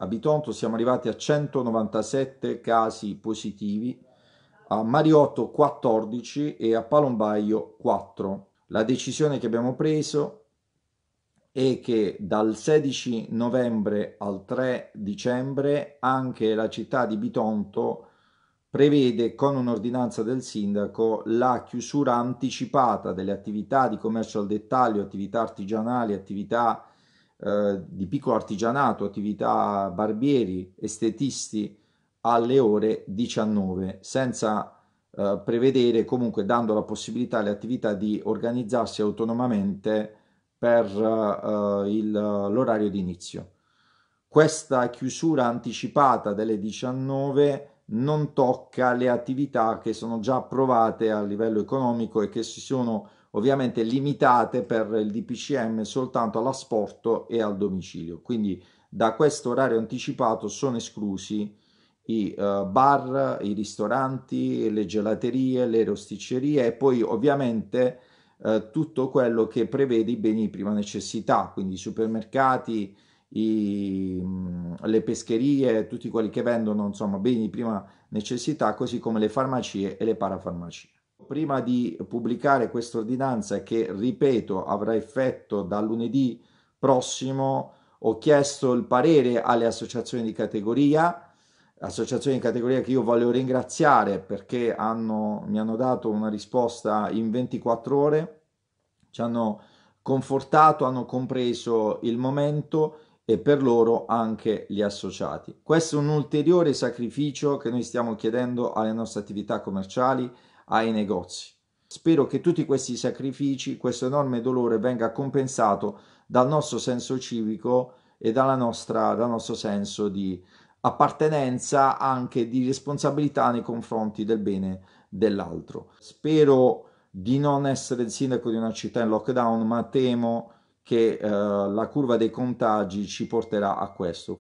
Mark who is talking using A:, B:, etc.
A: A Bitonto siamo arrivati a 197 casi positivi, a Mariotto 14 e a Palombaio 4. La decisione che abbiamo preso è che dal 16 novembre al 3 dicembre anche la città di Bitonto prevede con un'ordinanza del sindaco la chiusura anticipata delle attività di commercio al dettaglio, attività artigianali, attività eh, di piccolo artigianato, attività barbieri, estetisti alle ore 19, senza eh, prevedere comunque dando la possibilità alle attività di organizzarsi autonomamente per eh, il, l'orario d'inizio. Questa chiusura anticipata delle 19 non tocca le attività che sono già approvate a livello economico e che si sono ovviamente limitate per il DPCM soltanto all'asporto e al domicilio. Quindi da questo orario anticipato sono esclusi i uh, bar, i ristoranti, le gelaterie, le rosticcerie e poi ovviamente uh, tutto quello che prevede i beni di prima necessità, quindi i supermercati, i, mh, mm, le pescherie, tutti quelli che vendono insomma, beni di prima necessità, così come le farmacie e le parafarmacie prima di pubblicare questa ordinanza che, ripeto, avrà effetto da lunedì prossimo, ho chiesto il parere alle associazioni di categoria, associazioni di categoria che io voglio ringraziare perché hanno, mi hanno dato una risposta in 24 ore, ci hanno confortato, hanno compreso il momento e per loro anche gli associati. Questo è un ulteriore sacrificio che noi stiamo chiedendo alle nostre attività commerciali, ai negozi. Spero che tutti questi sacrifici, questo enorme dolore venga compensato dal nostro senso civico e nostra, dal nostro senso di appartenenza, anche di responsabilità nei confronti del bene dell'altro. Spero di non essere il sindaco di una città in lockdown, ma temo che eh, la curva dei contagi ci porterà a questo.